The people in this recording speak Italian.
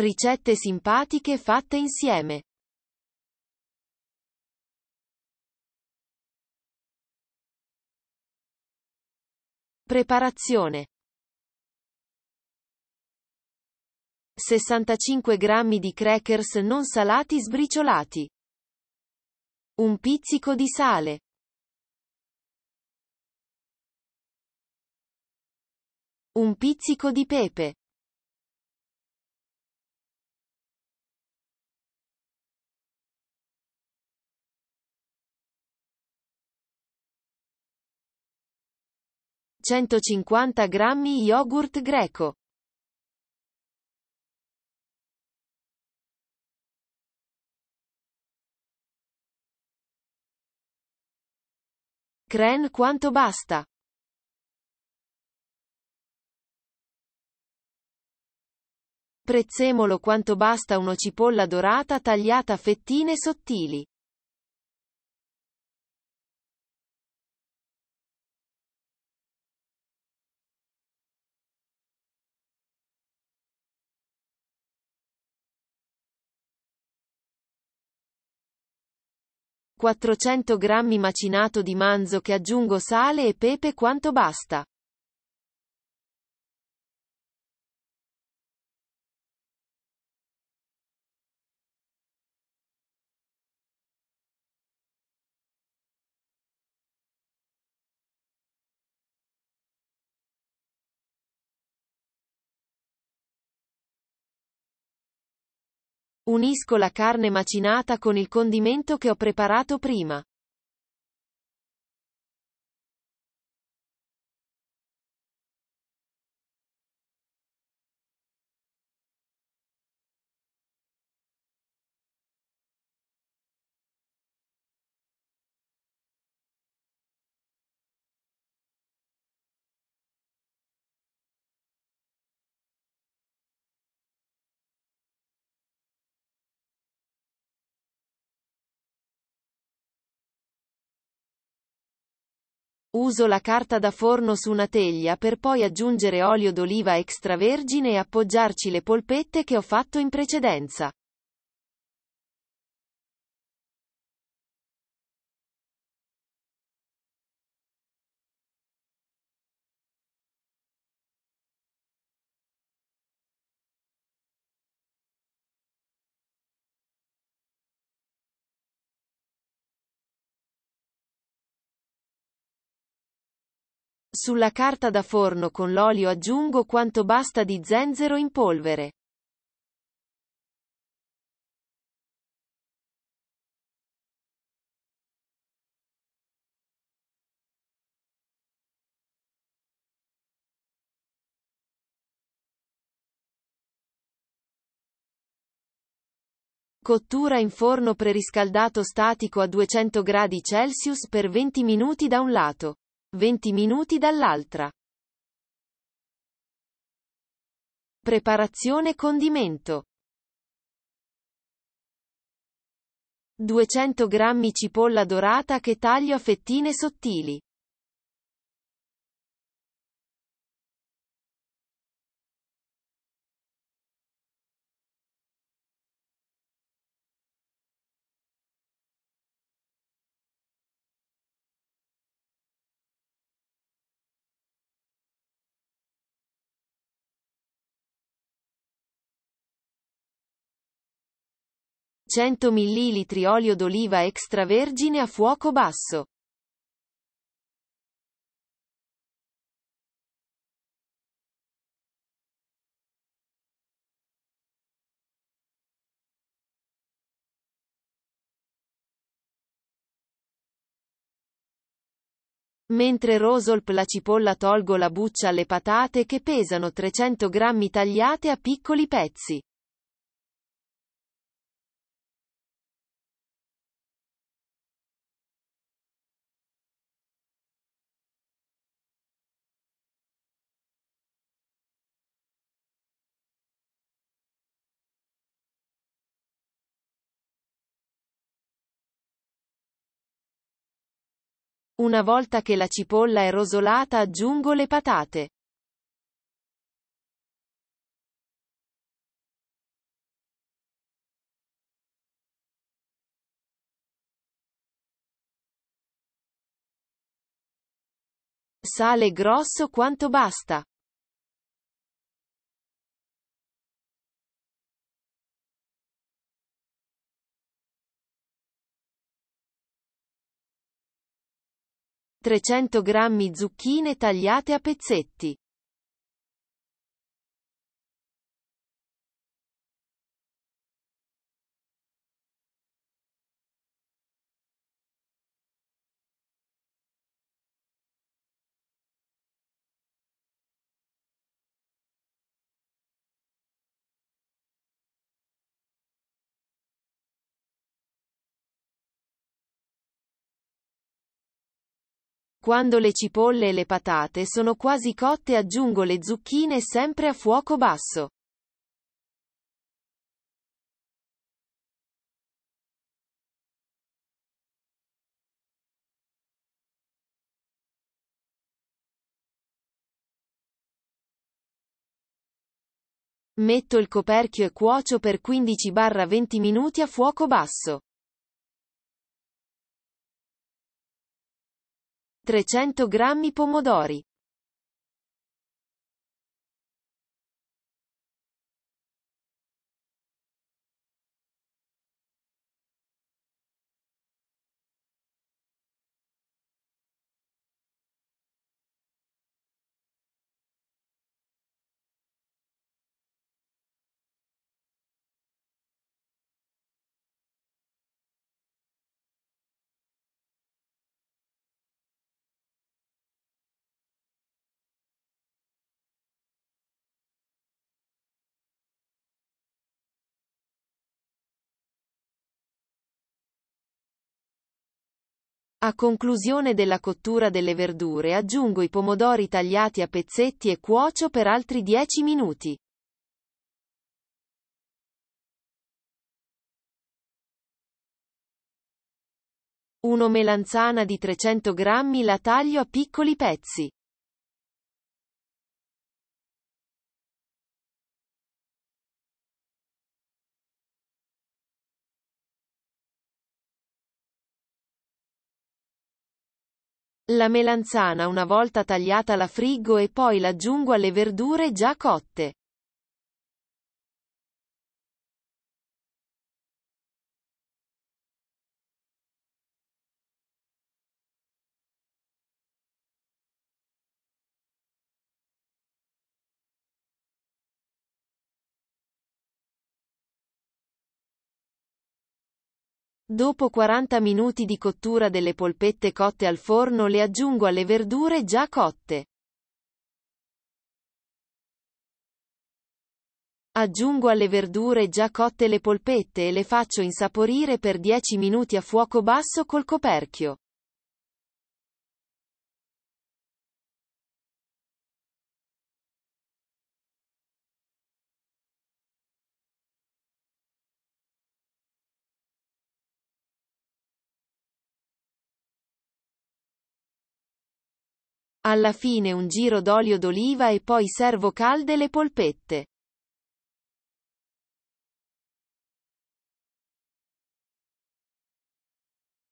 Ricette simpatiche fatte insieme. Preparazione 65 g di crackers non salati sbriciolati. Un pizzico di sale. Un pizzico di pepe. 150 g yogurt greco. Cren quanto basta. Prezzemolo quanto basta una cipolla dorata tagliata a fettine sottili. 400 g macinato di manzo che aggiungo sale e pepe quanto basta. Unisco la carne macinata con il condimento che ho preparato prima. Uso la carta da forno su una teglia per poi aggiungere olio d'oliva extravergine e appoggiarci le polpette che ho fatto in precedenza. Sulla carta da forno con l'olio aggiungo quanto basta di zenzero in polvere. Cottura in forno preriscaldato statico a 200 gradi per 20 minuti da un lato. 20 minuti dall'altra. Preparazione condimento. 200 g cipolla dorata che taglio a fettine sottili. 100 ml olio d'oliva extravergine a fuoco basso. Mentre rosolp la cipolla tolgo la buccia alle patate che pesano 300 grammi tagliate a piccoli pezzi. Una volta che la cipolla è rosolata aggiungo le patate. Sale grosso quanto basta. 300 g zucchine tagliate a pezzetti. Quando le cipolle e le patate sono quasi cotte aggiungo le zucchine sempre a fuoco basso. Metto il coperchio e cuocio per 15-20 minuti a fuoco basso. 300 g pomodori A conclusione della cottura delle verdure aggiungo i pomodori tagliati a pezzetti e cuocio per altri 10 minuti. Uno melanzana di 300 grammi la taglio a piccoli pezzi. La melanzana una volta tagliata la friggo e poi l'aggiungo alle verdure già cotte. Dopo 40 minuti di cottura delle polpette cotte al forno le aggiungo alle verdure già cotte. Aggiungo alle verdure già cotte le polpette e le faccio insaporire per 10 minuti a fuoco basso col coperchio. Alla fine un giro d'olio d'oliva e poi servo calde le polpette.